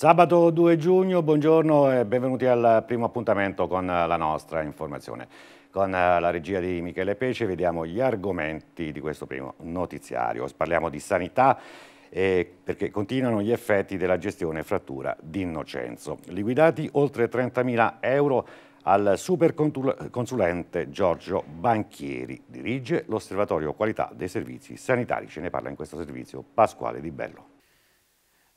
Sabato 2 giugno, buongiorno e benvenuti al primo appuntamento con la nostra informazione. Con la regia di Michele Pece vediamo gli argomenti di questo primo notiziario. Parliamo di sanità eh, perché continuano gli effetti della gestione frattura di Innocenzo. Liquidati oltre 30.000 euro al superconsulente Giorgio Banchieri. Dirige l'Osservatorio Qualità dei Servizi Sanitari. Ce ne parla in questo servizio Pasquale Di Bello.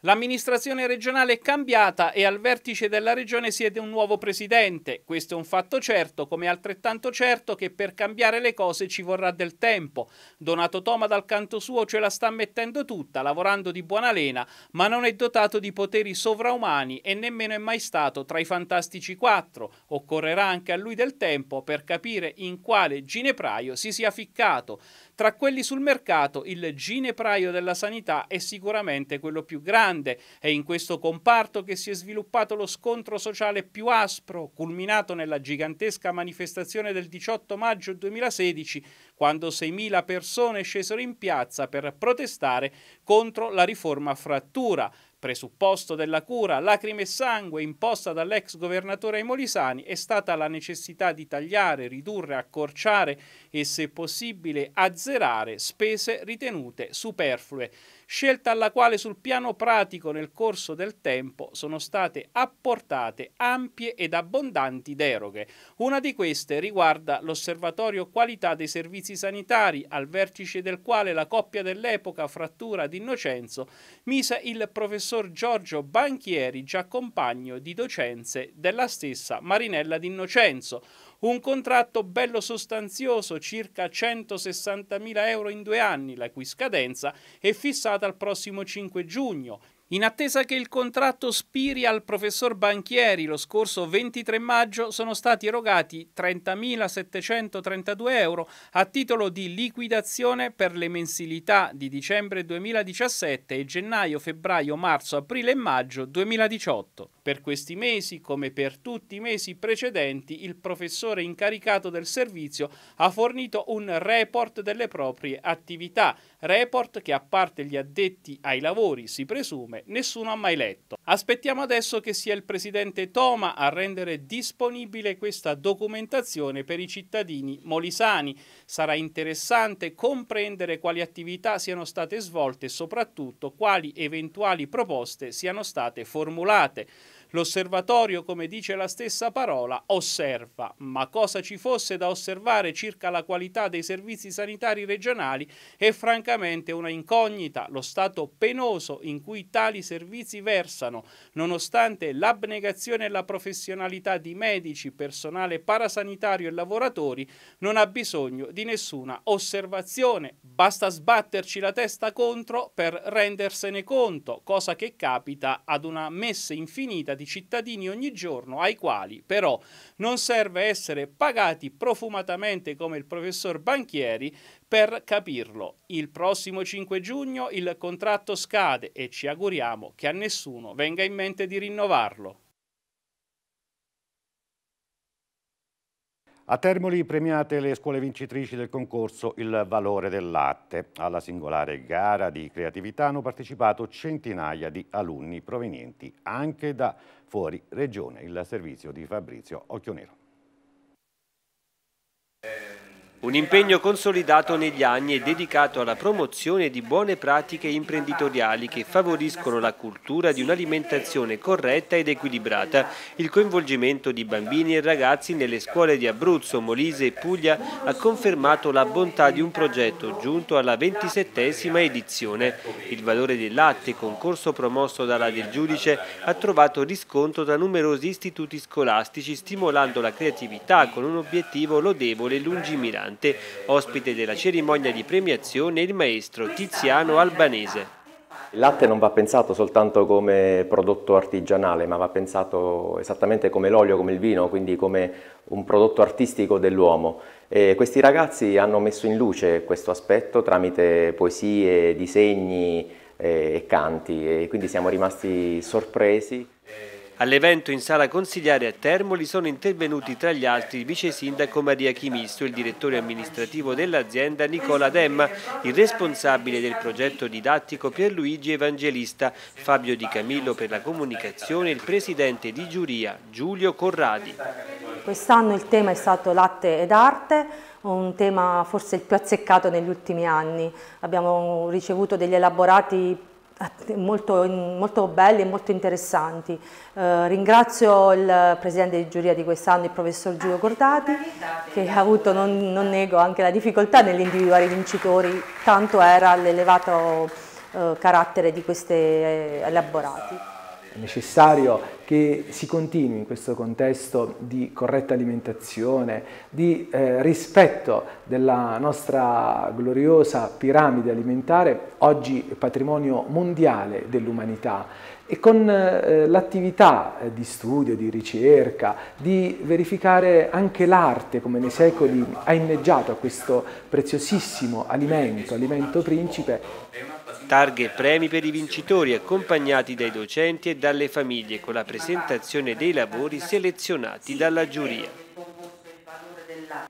L'amministrazione regionale è cambiata e al vertice della regione siede un nuovo presidente. Questo è un fatto certo, come è altrettanto certo che per cambiare le cose ci vorrà del tempo. Donato Toma dal canto suo ce la sta mettendo tutta, lavorando di buona lena, ma non è dotato di poteri sovraumani e nemmeno è mai stato tra i Fantastici Quattro. Occorrerà anche a lui del tempo per capire in quale ginepraio si sia ficcato. Tra quelli sul mercato, il ginepraio della sanità è sicuramente quello più grande. È in questo comparto che si è sviluppato lo scontro sociale più aspro, culminato nella gigantesca manifestazione del 18 maggio 2016, quando 6.000 persone scesero in piazza per protestare contro la riforma frattura. Presupposto della cura, lacrime e sangue imposta dall'ex governatore ai Molisani è stata la necessità di tagliare, ridurre, accorciare e se possibile azzerare spese ritenute superflue scelta alla quale sul piano pratico nel corso del tempo sono state apportate ampie ed abbondanti deroghe. Una di queste riguarda l'osservatorio qualità dei servizi sanitari, al vertice del quale la coppia dell'epoca Frattura d'innocenzo mise il professor Giorgio Banchieri, già compagno di docenze della stessa Marinella d'Innocenzo un contratto bello sostanzioso, circa 160.000 euro in due anni, la cui scadenza è fissata al prossimo 5 giugno. In attesa che il contratto spiri al professor Banchieri lo scorso 23 maggio sono stati erogati 30.732 euro a titolo di liquidazione per le mensilità di dicembre 2017 e gennaio, febbraio, marzo, aprile e maggio 2018. Per questi mesi, come per tutti i mesi precedenti, il professore incaricato del servizio ha fornito un report delle proprie attività, report che a parte gli addetti ai lavori si presume nessuno ha mai letto. Aspettiamo adesso che sia il presidente Toma a rendere disponibile questa documentazione per i cittadini molisani. Sarà interessante comprendere quali attività siano state svolte e soprattutto quali eventuali proposte siano state formulate. L'osservatorio, come dice la stessa parola, osserva, ma cosa ci fosse da osservare circa la qualità dei servizi sanitari regionali è francamente una incognita, lo stato penoso in cui tali servizi versano, nonostante l'abnegazione e la professionalità di medici, personale parasanitario e lavoratori, non ha bisogno di nessuna osservazione, basta sbatterci la testa contro per rendersene conto, cosa che capita ad una messa infinita di di cittadini ogni giorno ai quali però non serve essere pagati profumatamente come il professor Banchieri per capirlo. Il prossimo 5 giugno il contratto scade e ci auguriamo che a nessuno venga in mente di rinnovarlo. A Termoli premiate le scuole vincitrici del concorso Il valore del latte. Alla singolare gara di creatività hanno partecipato centinaia di alunni provenienti anche da fuori regione. Il servizio di Fabrizio Occhionero. Eh. Un impegno consolidato negli anni e dedicato alla promozione di buone pratiche imprenditoriali che favoriscono la cultura di un'alimentazione corretta ed equilibrata, il coinvolgimento di bambini e ragazzi nelle scuole di Abruzzo, Molise e Puglia ha confermato la bontà di un progetto giunto alla ventisettesima edizione. Il valore del latte, concorso promosso dalla del giudice, ha trovato riscontro da numerosi istituti scolastici stimolando la creatività con un obiettivo lodevole e lungimirante. Brillante, ospite della cerimonia di premiazione il maestro Tiziano Albanese. Il latte non va pensato soltanto come prodotto artigianale, ma va pensato esattamente come l'olio, come il vino, quindi come un prodotto artistico dell'uomo. questi ragazzi hanno messo in luce questo aspetto tramite poesie, disegni eh, e canti, e quindi siamo rimasti sorpresi. All'evento in sala consigliare a Termoli sono intervenuti tra gli altri il vice sindaco Maria Chimisto, il direttore amministrativo dell'azienda Nicola Demma, il responsabile del progetto didattico Pierluigi Evangelista, Fabio Di Camillo per la comunicazione e il presidente di giuria Giulio Corradi. Quest'anno il tema è stato latte ed arte, un tema forse il più azzeccato negli ultimi anni. Abbiamo ricevuto degli elaborati molto, molto belli e molto interessanti. Eh, ringrazio il presidente di giuria di quest'anno, il professor Giulio Cortati, che ha avuto, non, non nego, anche la difficoltà nell'individuare i vincitori, tanto era l'elevato eh, carattere di questi eh, elaborati. È necessario che si continui in questo contesto di corretta alimentazione, di eh, rispetto della nostra gloriosa piramide alimentare, oggi patrimonio mondiale dell'umanità e con eh, l'attività eh, di studio, di ricerca, di verificare anche l'arte come nei secoli ha inneggiato a questo preziosissimo alimento, alimento principe targhe e premi per i vincitori accompagnati dai docenti e dalle famiglie con la presentazione dei lavori selezionati dalla giuria.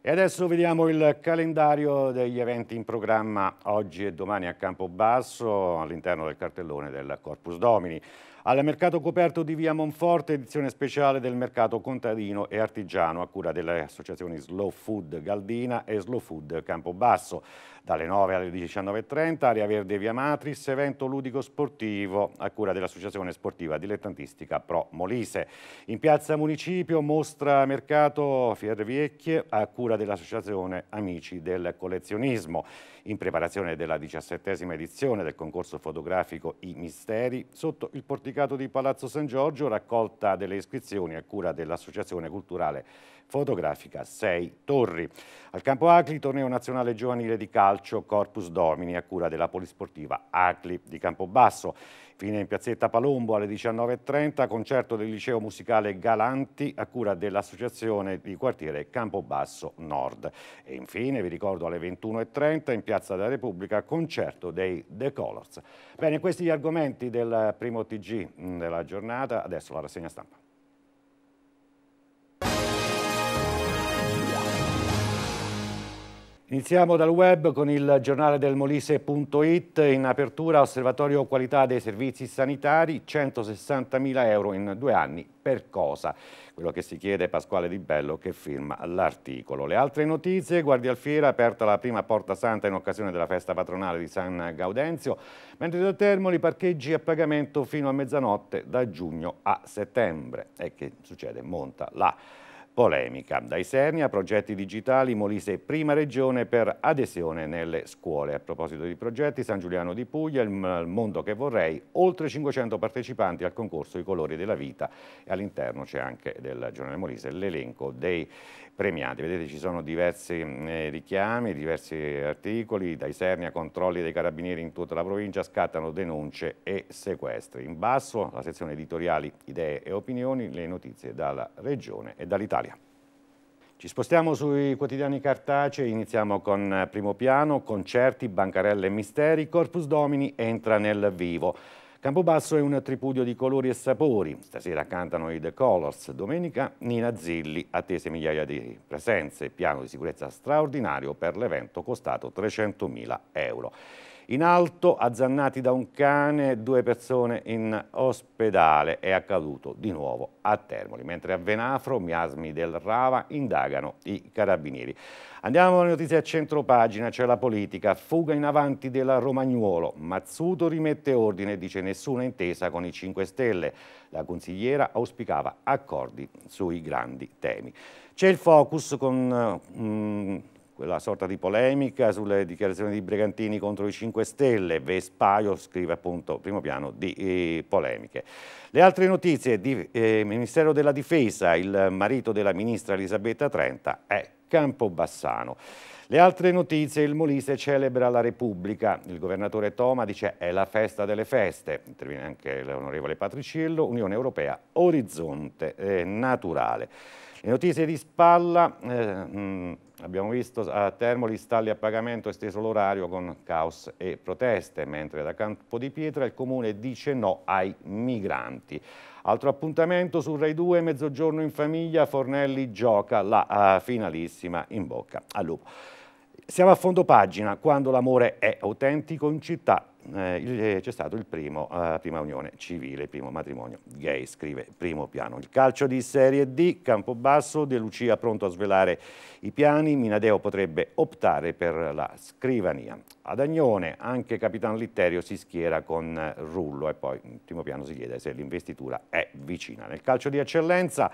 E adesso vediamo il calendario degli eventi in programma oggi e domani a Campobasso all'interno del cartellone del Corpus Domini. Al mercato coperto di via Monforte, edizione speciale del mercato contadino e artigiano a cura delle associazioni Slow Food Galdina e Slow Food Campobasso dalle 9 alle 19.30, Aria Verde Via Matris, evento ludico sportivo a cura dell'Associazione Sportiva Dilettantistica Pro Molise. In piazza Municipio mostra mercato Fiervecchie a cura dell'Associazione Amici del Collezionismo. In preparazione della diciassettesima edizione del concorso fotografico I Misteri, sotto il porticato di Palazzo San Giorgio, raccolta delle iscrizioni a cura dell'Associazione Culturale fotografica 6 Torri. Al campo Acli, torneo nazionale giovanile di calcio Corpus Domini a cura della polisportiva Acli di Campobasso. Fine in piazzetta Palombo alle 19.30, concerto del liceo musicale Galanti a cura dell'associazione di quartiere Campobasso Nord. E infine, vi ricordo, alle 21.30 in piazza della Repubblica, concerto dei The Colors. Bene, questi gli argomenti del primo TG mm, della giornata, adesso la rassegna stampa. Iniziamo dal web con il giornale del Molise.it, in apertura osservatorio qualità dei servizi sanitari, 160.000 euro in due anni, per cosa? Quello che si chiede Pasquale Di Bello che firma l'articolo. Le altre notizie, Guardia Alfiera aperta la prima porta santa in occasione della festa patronale di San Gaudenzio, mentre da Termoli parcheggi a pagamento fino a mezzanotte da giugno a settembre. E che succede? Monta la... Polemica. Dai Sernia, progetti digitali, Molise prima regione per adesione nelle scuole. A proposito di progetti, San Giuliano di Puglia, il mondo che vorrei, oltre 500 partecipanti al concorso I colori della vita e all'interno c'è anche del giornale Molise l'elenco dei premiati. Vedete ci sono diversi mm, eh, richiami, diversi articoli, da Isernia controlli dei carabinieri in tutta la provincia, scattano denunce e sequestri. In basso la sezione editoriali, idee e opinioni, le notizie dalla regione e dall'Italia. Ci spostiamo sui quotidiani cartacei, iniziamo con eh, Primo Piano, concerti, bancarelle e misteri, Corpus Domini entra nel vivo. Campobasso è un tripudio di colori e sapori. Stasera cantano i The Colors, domenica Nina Zilli, attese migliaia di presenze, piano di sicurezza straordinario per l'evento costato 300.000 euro. In alto, azzannati da un cane, due persone in ospedale. È accaduto di nuovo a Termoli, mentre a Venafro miasmi del Rava indagano i carabinieri. Andiamo alle notizie a centro pagina, c'è cioè la politica, fuga in avanti della Romagnuolo, Mazzuto rimette ordine, dice nessuna intesa con i 5 Stelle. La consigliera auspicava accordi sui grandi temi. C'è il focus con... mh, mm, quella sorta di polemica sulle dichiarazioni di Brigantini contro i 5 Stelle, Vespaio scrive appunto primo piano di eh, polemiche. Le altre notizie di eh, Ministero della Difesa, il marito della ministra Elisabetta Trenta è Campobassano. Le altre notizie, il Molise celebra la Repubblica, il governatore Toma dice è la festa delle feste, interviene anche l'onorevole Patriciello, Unione Europea, orizzonte eh, naturale. Le notizie di spalla... Mh, eh, mm, Abbiamo visto a eh, Termoli stalli a pagamento esteso l'orario con caos e proteste, mentre da Campo di Pietra il comune dice no ai migranti. Altro appuntamento su Rai 2, mezzogiorno in famiglia, Fornelli gioca la eh, finalissima in bocca al lupo. Siamo a fondo pagina, quando l'amore è autentico in città, eh, eh c'è stato il primo, eh, prima unione civile, il primo matrimonio gay, scrive primo piano. Il calcio di Serie D, Campobasso, De Lucia pronto a svelare i piani, Minadeo potrebbe optare per la scrivania. Ad Agnone anche Capitan Litterio si schiera con Rullo e poi in primo piano si chiede se l'investitura è vicina. Nel calcio di eccellenza...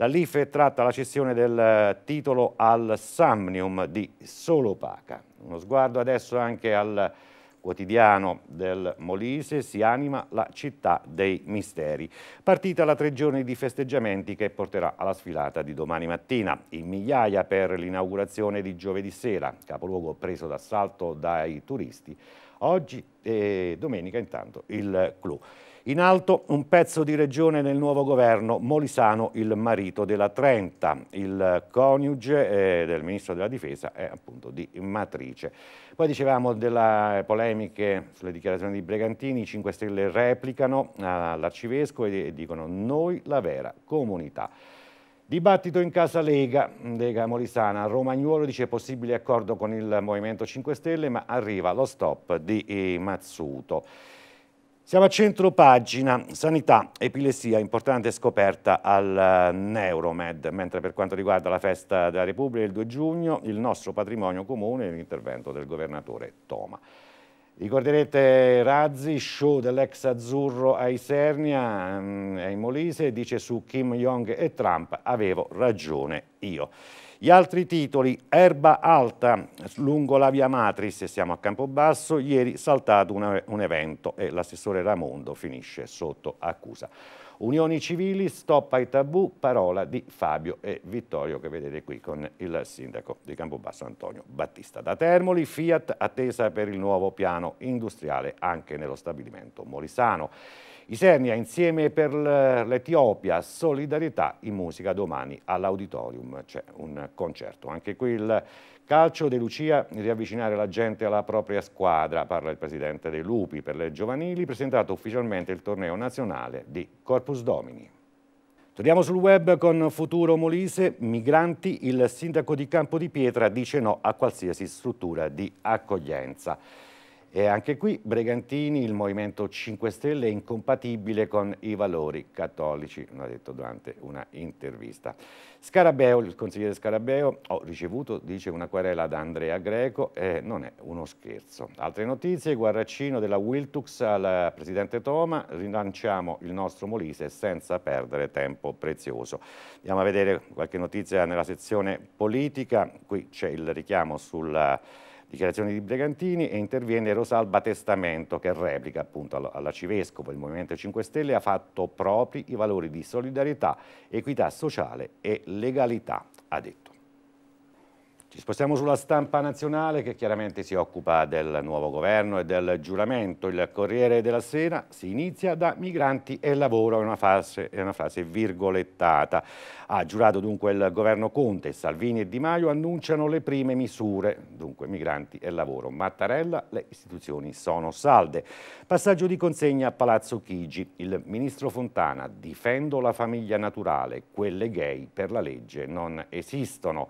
La LIFE tratta la cessione del eh, titolo al Samnium di Solopaca. Uno sguardo adesso anche al quotidiano del Molise si anima la città dei misteri. Partita la tre giorni di festeggiamenti che porterà alla sfilata di domani mattina, in migliaia per l'inaugurazione di giovedì sera, capoluogo preso d'assalto dai turisti Oggi e eh, domenica intanto il clou. In alto un pezzo di regione nel nuovo governo, Molisano il marito della Trenta, il coniuge eh, del ministro della difesa è appunto di matrice. Poi dicevamo delle polemiche sulle dichiarazioni di Bregantini, i 5 Stelle replicano all'arcivescovo e dicono noi la vera comunità. Dibattito in casa Lega, Lega Molisana, Romagnuolo dice possibile accordo con il Movimento 5 Stelle ma arriva lo stop di eh, Mazzuto. Siamo a centro pagina, sanità, epilessia, importante scoperta al eh, Neuromed, mentre per quanto riguarda la festa della Repubblica il 2 giugno, il nostro patrimonio comune e l'intervento del governatore Toma. Ricorderete Razzi, show dell'ex azzurro a Isernia e mm, in Molise, dice su Kim Jong e Trump, avevo ragione io. Gli altri titoli, Erba Alta, lungo la via Matris, siamo a Campobasso, ieri saltato un evento e l'assessore Ramondo finisce sotto accusa. Unioni civili, stop ai tabù, parola di Fabio e Vittorio che vedete qui con il sindaco di Campobasso Antonio Battista. Da Termoli, Fiat attesa per il nuovo piano industriale anche nello stabilimento molisano. Isernia insieme per l'Etiopia, solidarietà in musica domani all'auditorium c'è un concerto. Anche qui il Calcio De Lucia, riavvicinare la gente alla propria squadra, parla il presidente dei Lupi per le giovanili, presentato ufficialmente il torneo nazionale di Corpus Domini. Torniamo sul web con Futuro Molise, migranti, il sindaco di Campo di Pietra dice no a qualsiasi struttura di accoglienza. E anche qui Bregantini, il Movimento 5 Stelle, è incompatibile con i valori cattolici, l'ha detto durante una intervista. Scarabeo, il consigliere Scarabeo, ho ricevuto, dice, una querela da Andrea Greco e non è uno scherzo. Altre notizie, Guarraccino della Wiltux al presidente Toma, rilanciamo il nostro Molise senza perdere tempo prezioso. Andiamo a vedere qualche notizia nella sezione politica, qui c'è il richiamo sulla dichiarazioni di Brigantini e interviene Rosalba Testamento che replica appunto all'arcivescovo. Il Movimento 5 Stelle ha fatto propri i valori di solidarietà, equità sociale e legalità, ha detto. Ci spostiamo sulla stampa nazionale che chiaramente si occupa del nuovo governo e del giuramento. Il Corriere della Sera si inizia da migranti e lavoro, è una frase, è una frase virgolettata. Ha giurato dunque il governo Conte, Salvini e Di Maio annunciano le prime misure, dunque migranti e lavoro. Mattarella, le istituzioni sono salde. Passaggio di consegna a Palazzo Chigi. Il ministro Fontana, difendo la famiglia naturale, quelle gay per la legge non esistono.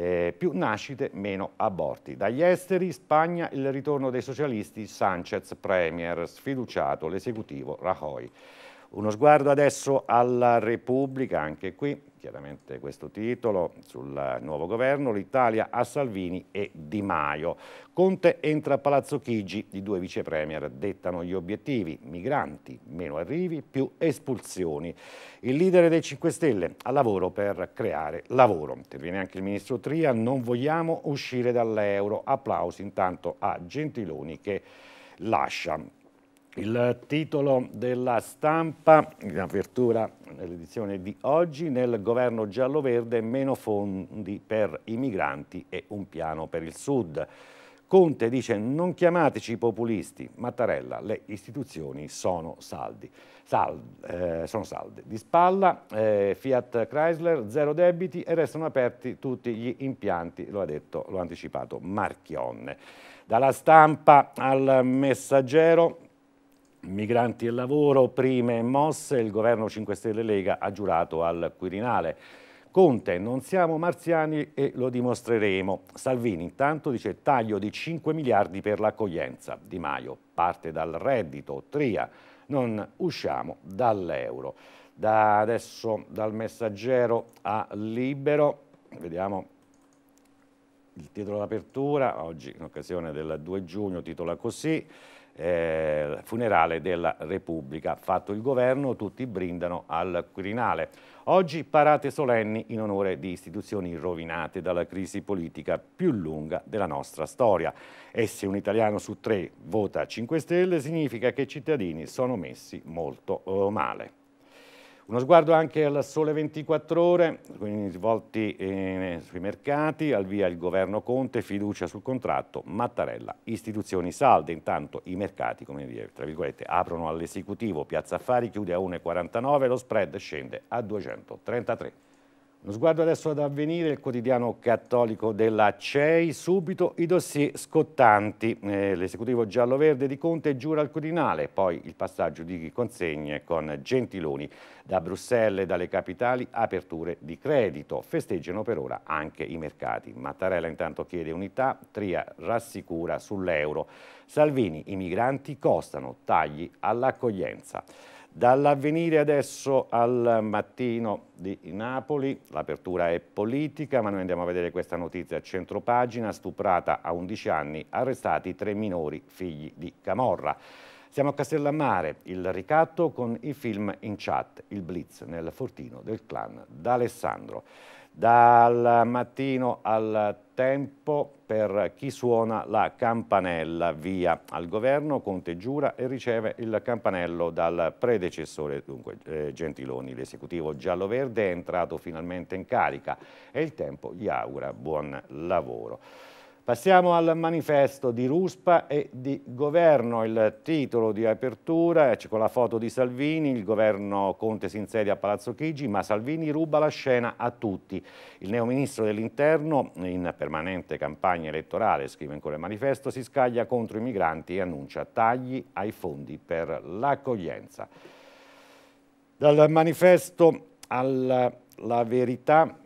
Eh, più nascite, meno aborti. Dagli esteri, Spagna, il ritorno dei socialisti, Sanchez, Premier, sfiduciato l'esecutivo Rajoy. Uno sguardo adesso alla Repubblica, anche qui chiaramente questo titolo sul nuovo governo, l'Italia a Salvini e Di Maio. Conte entra a Palazzo Chigi, i due vicepremier dettano gli obiettivi, migranti, meno arrivi, più espulsioni. Il leader dei 5 Stelle al lavoro per creare lavoro. Interviene anche il ministro Tria, non vogliamo uscire dall'euro. Applausi intanto a Gentiloni che lascia. Il titolo della stampa, in apertura dell'edizione di oggi, nel governo giallo-verde meno fondi per i migranti e un piano per il Sud. Conte dice non chiamateci populisti, Mattarella, le istituzioni sono, saldi, sal, eh, sono salde. Di spalla eh, Fiat Chrysler, zero debiti e restano aperti tutti gli impianti, lo ha detto, lo ha anticipato Marchionne. Dalla stampa al messaggero Migranti e lavoro, prime mosse, il governo 5 Stelle Lega ha giurato al Quirinale. Conte, non siamo marziani e lo dimostreremo. Salvini intanto dice taglio di 5 miliardi per l'accoglienza. Di Maio parte dal reddito, Tria, non usciamo dall'euro. Da adesso dal messaggero a libero, vediamo il titolo d'apertura, oggi in occasione del 2 giugno titola così eh, funerale della Repubblica. Fatto il governo, tutti brindano al Quirinale. Oggi parate solenni in onore di istituzioni rovinate dalla crisi politica più lunga della nostra storia. E se un italiano su tre vota 5 Stelle significa che i cittadini sono messi molto eh, male. Uno sguardo anche al sole 24 ore, quindi svolti eh, sui mercati, al via il governo Conte, fiducia sul contratto, Mattarella, istituzioni salde, intanto i mercati, come dire, tra virgolette, aprono all'esecutivo, Piazza Affari chiude a 1,49, lo spread scende a 233. Uno sguardo adesso ad avvenire il quotidiano cattolico della CEI, subito i dossier scottanti, eh, l'esecutivo giallo-verde di Conte giura al Quirinale, poi il passaggio di consegne con Gentiloni, da Bruxelles e dalle capitali aperture di credito, festeggiano per ora anche i mercati. Mattarella intanto chiede unità, Tria rassicura sull'euro, Salvini i migranti costano, tagli all'accoglienza. Dall'avvenire adesso al mattino di Napoli, l'apertura è politica, ma noi andiamo a vedere questa notizia a centropagina, stuprata a 11 anni, arrestati tre minori figli di Camorra. Siamo a Castellammare, il ricatto con i film in chat, il blitz nel fortino del clan d'Alessandro dal mattino al tempo per chi suona la campanella via al governo, Conte giura e riceve il campanello dal predecessore dunque, eh, Gentiloni. L'esecutivo giallo-verde è entrato finalmente in carica e il tempo gli augura buon lavoro. Passiamo al manifesto di Ruspa e di governo, il titolo di apertura, ecco, con la foto di Salvini, il governo Conte si insedia a Palazzo Chigi, ma Salvini ruba la scena a tutti. Il neo ministro dell'interno, in permanente campagna elettorale, scrive ancora il manifesto, si scaglia contro i migranti e annuncia tagli ai fondi per l'accoglienza. Dal manifesto alla verità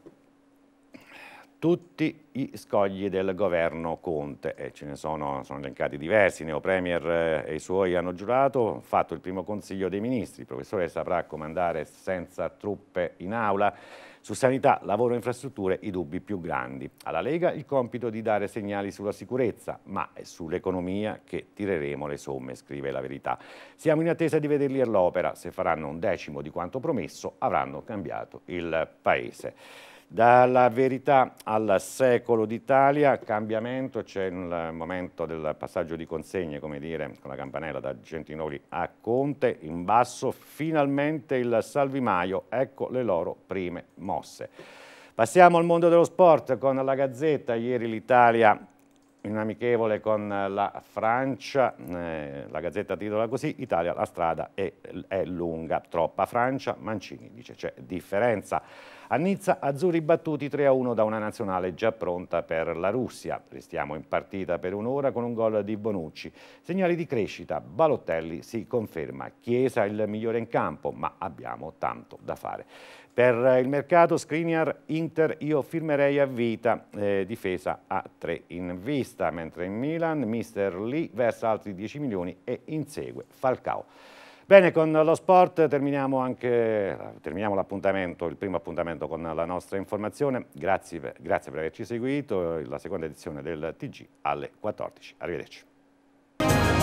tutti i scogli del governo Conte e ce ne sono, sono elencati diversi, Neo Premier eh, e i suoi hanno giurato, fatto il primo consiglio dei ministri, il professore saprà comandare senza truppe in aula, su sanità, lavoro e infrastrutture i dubbi più grandi. Alla Lega il compito di dare segnali sulla sicurezza, ma è sull'economia che tireremo le somme, scrive la verità. Siamo in attesa di vederli all'opera, se faranno un decimo di quanto promesso avranno cambiato il Paese. Dalla verità al secolo d'Italia, cambiamento, c'è il momento del passaggio di consegne, come dire, con la campanella da Gentinoli a Conte, in basso finalmente il Salvi Maio, ecco le loro prime mosse. Passiamo al mondo dello sport con la Gazzetta, ieri l'Italia in amichevole con la Francia, eh, la Gazzetta titola così, Italia la strada è, è lunga, troppa Francia, Mancini dice c'è differenza. A Nizza azzurri battuti 3-1 da una nazionale già pronta per la Russia. Restiamo in partita per un'ora con un gol di Bonucci. Segnali di crescita, Balottelli si conferma, Chiesa il migliore in campo, ma abbiamo tanto da fare. Per il mercato Skriniar Inter io firmerei a vita, eh, difesa a 3 in vista, mentre in Milan Mister Lee versa altri 10 milioni e insegue Falcao. Bene, con lo sport terminiamo, anche, terminiamo l'appuntamento, il primo appuntamento con la nostra informazione. Grazie, grazie per averci seguito, la seconda edizione del TG alle 14. Arrivederci.